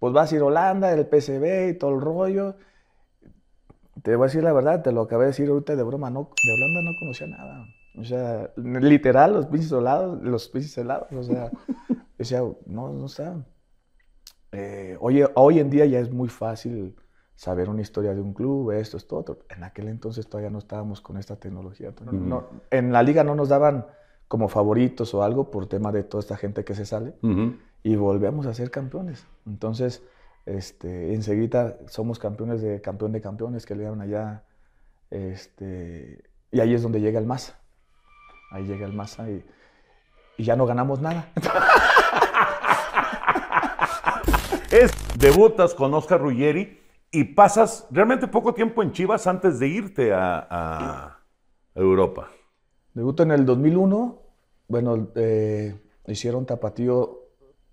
pues vas a ir Holanda, el PCB y todo el rollo. Te voy a decir la verdad, te lo acabé de decir ahorita de broma, no, de Holanda no conocía nada. O sea, literal, los pinches helados, los pinches helados, o sea, decía, no, no sé. Eh, hoy, en día ya es muy fácil saber una historia de un club, esto, esto, otro. En aquel entonces todavía no estábamos con esta tecnología. en la liga no nos daban como favoritos o algo por tema de toda esta gente que se sale y volvemos a ser campeones. Entonces, este, enseguida somos campeones de campeón de campeones que le dieron allá. Este, y ahí es donde llega el Massa. Ahí llega el Massa y, y ya no ganamos nada. es, debutas con Oscar Ruggeri y pasas realmente poco tiempo en Chivas antes de irte a, Europa. Debuto en el 2001. Bueno, eh, hicieron tapatío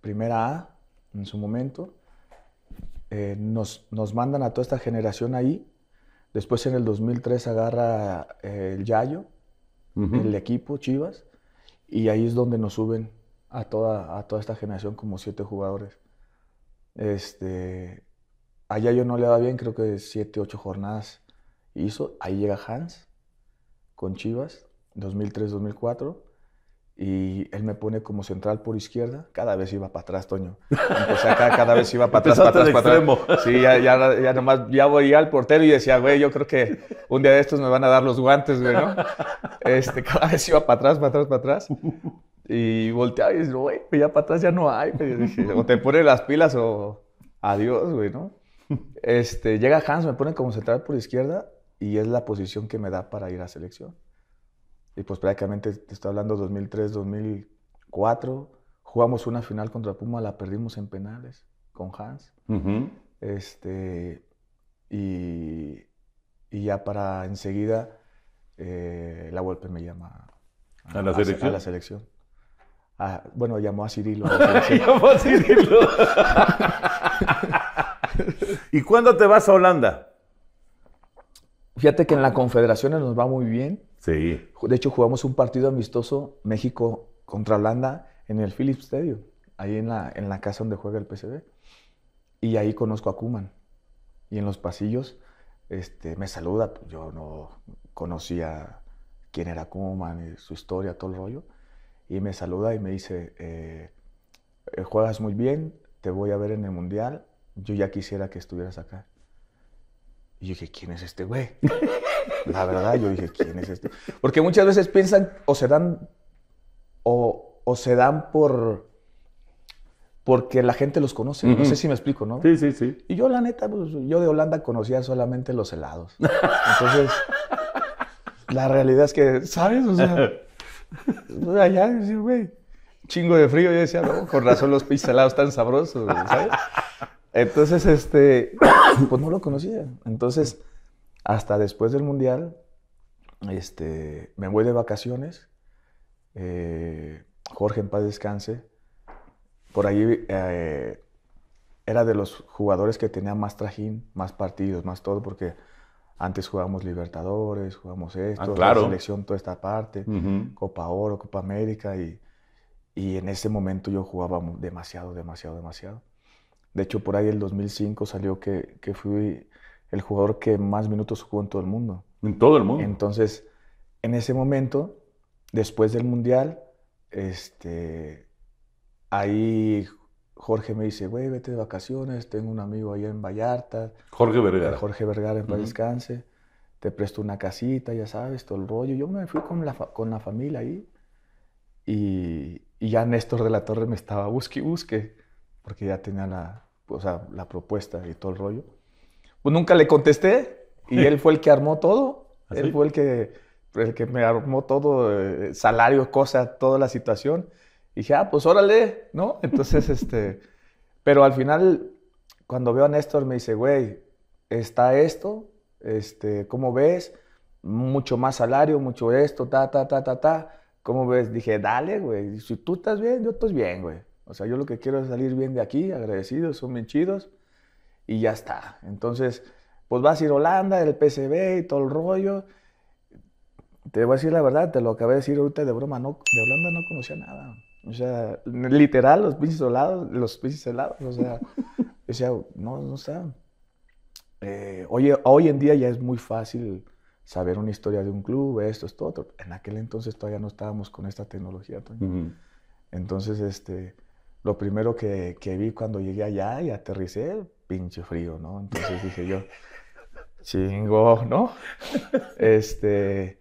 primera A en su momento. Eh, nos, nos, mandan a toda esta generación ahí. Después en el 2003 agarra eh, el Yayo, el equipo Chivas, y ahí es donde nos suben a toda, a toda esta generación como siete jugadores. Este, a Yayo no le va bien, creo que siete, ocho jornadas hizo. Ahí llega Hans con Chivas, 2003-2004 y él me pone como central por izquierda. Cada vez iba para atrás, Toño. O cada vez iba para atrás, para atrás, para atrás. Sí, ya, ya, ya nomás, ya voy al portero y decía, güey, yo creo que un día de estos me van a dar los guantes, güey, ¿no? Este, cada vez iba para atrás, para atrás, para atrás. Y volteaba y decía, güey, pues ya para atrás ya no hay. Pues, o te pone las pilas o adiós, güey, ¿no? Este, llega Hans, me pone como central por izquierda y es la posición que me da para ir a selección y pues prácticamente te estoy hablando 2003, 2004. Jugamos una final contra Puma, la perdimos en penales con Hans. Este, y, y, ya para enseguida eh, la golpe me llama a, la, selección? Ah, bueno, llamó a Cirilo. llamó a Cirilo. ¿Y cuándo te vas a Holanda? Fíjate que en la Confederaciones nos va muy bien. De hecho, jugamos un partido amistoso México contra Holanda en el Philips Stadium, ahí en la, en la casa donde juega el PCB. Y ahí conozco a Kuman. Y en los pasillos este, me saluda. Yo no conocía quién era Kuman, eh, su historia, todo el rollo. Y me saluda y me dice, eh, eh, juegas muy bien, te voy a ver en el Mundial, yo ya quisiera que estuvieras acá. Y yo dije, ¿quién es este güey? La verdad, yo dije, ¿quién es esto Porque muchas veces piensan o se dan, o, se dan por, porque la gente los conoce. No sé si me explico, ¿no? Sí, sí, sí. Y yo, la neta, pues, yo de Holanda conocía solamente los helados. Entonces, la realidad es que, ¿sabes? O sea, yo pues, allá, chingo de frío. Yo decía, no, con razón los helados tan sabrosos, Entonces, este, pues no lo conocía. Entonces, hasta después del Mundial, este, me voy de vacaciones. Eh, Jorge, en paz descanse. Por allí eh, era de los jugadores que tenía más trajín, más partidos, más todo, porque antes jugábamos Libertadores, jugábamos esto, ah, la selección, toda esta parte, Copa Oro, Copa América, y, en ese momento yo jugaba demasiado, demasiado, demasiado. De hecho, por ahí el 2005 salió que, que fui el jugador que más minutos jugó en todo el mundo. En todo el mundo. Entonces, en ese momento, después del Mundial, este, ahí Jorge me dice, güey, vete de vacaciones, tengo un amigo allá en Vallarta. Jorge Vergara. Eh, Jorge Vergara, en Te presto una casita, ya sabes, todo el rollo. Yo me fui con la, con la familia ahí. Y, y ya Néstor de la Torre me estaba busque busque, porque ya tenía la, la propuesta y todo el rollo pues nunca le contesté y él fue el que armó todo. ¿Ah, él fue el que, el que me armó todo, eh, salario, cosa, toda la situación. Y dije, ah, pues órale, ¿no? Entonces, este, pero al final, cuando veo a Néstor, me dice, güey, está esto, este, ¿cómo ves? Mucho más salario, mucho esto, ta, ta, ta, ta, ta. ¿Cómo ves? Dije, dale, güey, si tú estás bien, yo estoy bien, güey. O sea, yo lo que quiero es salir bien de aquí, agradecidos, son bien chidos y ya está. Entonces, pues vas a ir Holanda, el PCB y todo el rollo. Te voy a decir la verdad, te lo acabé de decir ahorita de broma, no, de Holanda no conocía nada. O sea, literal, los pinches helados, los pinches o sea, no, no saben. Eh, hoy, en día ya es muy fácil saber una historia de un club, esto, esto, otro. En aquel entonces todavía no estábamos con esta tecnología, Entonces, este, lo primero que, que vi cuando llegué allá y aterricé, pinche frío, ¿no? Entonces dije yo, chingo, ¿no? Este,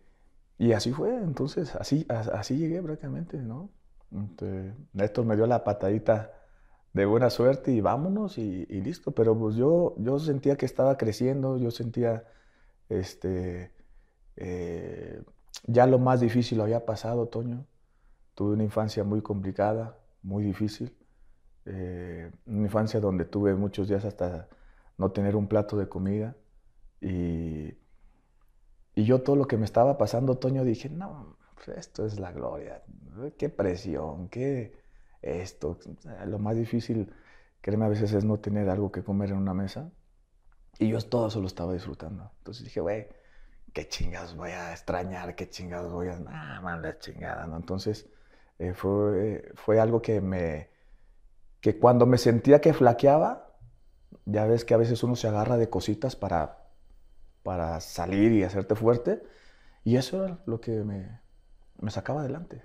y así fue, entonces, así, así llegué prácticamente, ¿no? Néstor este, me dio la patadita de buena suerte y vámonos y, listo, pero pues yo, yo sentía que estaba creciendo, yo sentía, este, eh, ya lo más difícil lo había pasado, Toño. Tuve una infancia muy complicada, muy difícil. Eh, una infancia donde tuve muchos días hasta no tener un plato de comida. Y, y yo todo lo que me estaba pasando, otoño dije, no, pues, esto es la gloria, qué presión, qué esto. Lo más difícil, créeme, a veces es no tener algo que comer en una mesa. Y yo todo eso lo estaba disfrutando. Entonces dije, güey, qué chingados voy a extrañar, qué chingados voy a... Ah, chingada, ¿no? Entonces eh, fue, fue algo que me que cuando me sentía que flaqueaba, ya ves que a veces uno se agarra de cositas para, para salir y hacerte fuerte, y eso era lo que me, me sacaba adelante.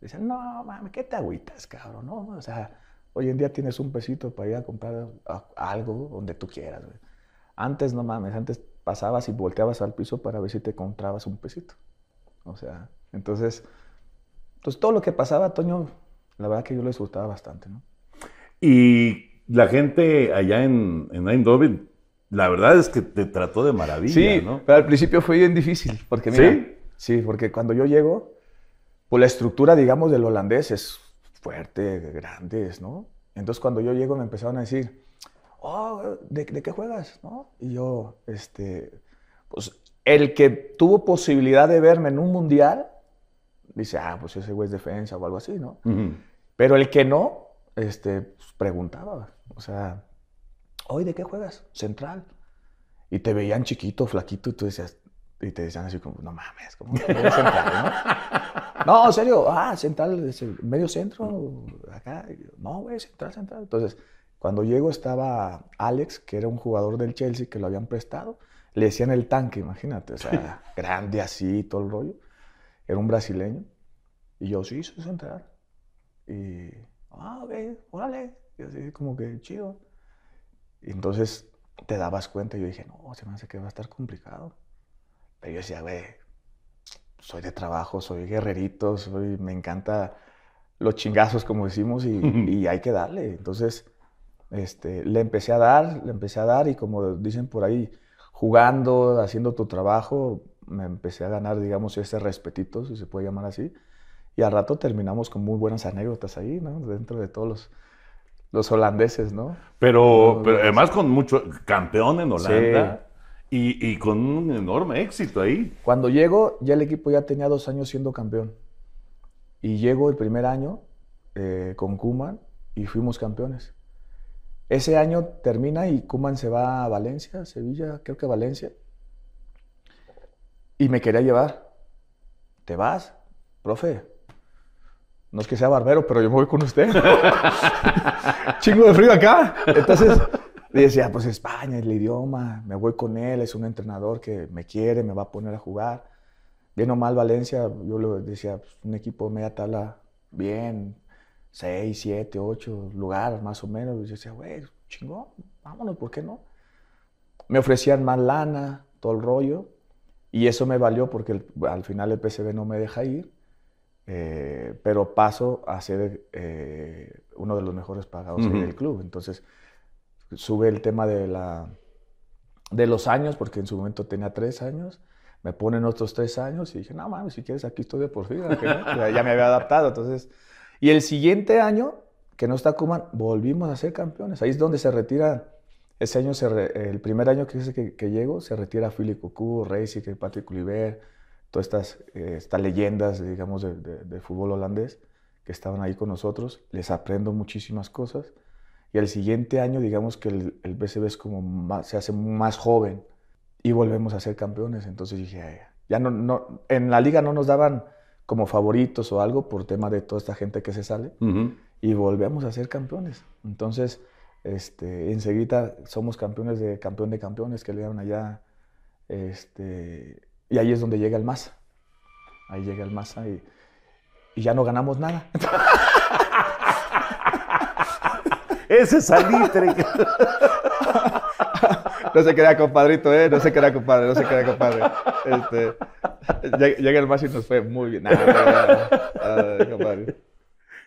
Decían, no, mames ¿qué te agüitas, cabrón? No, o sea, hoy en día tienes un pesito para ir a comprar algo donde tú quieras. Antes, no mames, antes pasabas y volteabas al piso para ver si te comprabas un pesito. O sea, entonces, entonces pues, todo lo que pasaba, Toño, la verdad que yo lo disfrutaba bastante, ¿no? Y la gente allá en, en Eindhoven, la verdad es que te trató de maravilla, sí, ¿no? pero al principio fue bien difícil, porque ¿Sí? sí, porque cuando yo llego, pues la estructura, digamos, del holandés es fuerte, grande, ¿no? Entonces cuando yo llego me empezaron a decir, oh, ¿de, qué juegas? Y yo, este, pues el que tuvo posibilidad de verme en un mundial, dice, ah, pues ese güey es defensa o algo así, ¿no? Pero el que no, este, pues, preguntaba, o sea, hoy de qué juegas? Central. Y te veían chiquito, flaquito, y tú decías, y te decían así como, no mames, como central, ¿no? no, en serio, ah, central, medio centro, acá, no, güey, central, central. Entonces, cuando llego estaba Alex, que era un jugador del Chelsea que lo habían prestado, le decían el tanque, imagínate, o sea, grande así, todo el rollo. Era un brasileño. Y yo, sí, soy central. Y ah, ok, órale. Y así como que chido. Y entonces te dabas cuenta y yo dije, no, se me hace que va a estar complicado. Pero yo decía, güey, soy de trabajo, soy guerrerito, soy, me encanta los chingazos, como decimos, y, hay que darle. Entonces, este, le empecé a dar, le empecé a dar y como dicen por ahí, jugando, haciendo tu trabajo, me empecé a ganar, digamos, ese respetito, si se puede llamar así. Y al rato terminamos con muy buenas anécdotas ahí, ¿no? Dentro de todos los, holandeses, ¿no? Pero, además con mucho campeón en Holanda. Y, con un enorme éxito ahí. Cuando llego, ya el equipo ya tenía dos años siendo campeón. Y llego el primer año eh, con Kuman y fuimos campeones. Ese año termina y Kuman se va a Valencia, Sevilla, creo que Valencia. Y me quería llevar. ¿Te vas? Profe, no es que sea barbero, pero yo me voy con usted. Chingo de frío acá. Entonces, decía, pues España, el idioma, me voy con él, es un entrenador que me quiere, me va a poner a jugar. Bien mal Valencia, yo le decía, pues, un equipo media tabla, bien, seis, siete, ocho, lugares más o menos. Y yo decía, güey, chingón, vámonos, ¿por qué no? Me ofrecían más lana, todo el rollo, y eso me valió porque al final el PCB no me deja ir. Eh, pero paso a ser eh, uno de los mejores pagados en el club. Entonces, sube el tema de, la, de los años, porque en su momento tenía tres años. Me ponen otros tres años y dije, no mames, si quieres aquí estoy de por fin, ya, me había adaptado. Entonces, y el siguiente año, que no está Kuman, volvimos a ser campeones. Ahí es donde se retira. Ese año, el primer año que, llego, se retira Filipe Cucú, que Patrick Culiver todas estas, eh, estas leyendas, digamos, de, fútbol holandés que estaban ahí con nosotros. Les aprendo muchísimas cosas. Y al siguiente año, digamos que el, BCB es como se hace más joven y volvemos a ser campeones. Entonces dije, ya no, no, en la liga no nos daban como favoritos o algo por tema de toda esta gente que se sale y volvemos a ser campeones. Entonces, este, enseguida somos campeones de campeón de campeones que le dieron allá este, y ahí es donde llega el masa. Ahí llega el masa y, ya no ganamos nada. Ese salitre. No se crea, compadrito, ¿eh? No se crea, compadre, no se crea, compadre. Este, llega el masa y nos fue muy bien. compadre.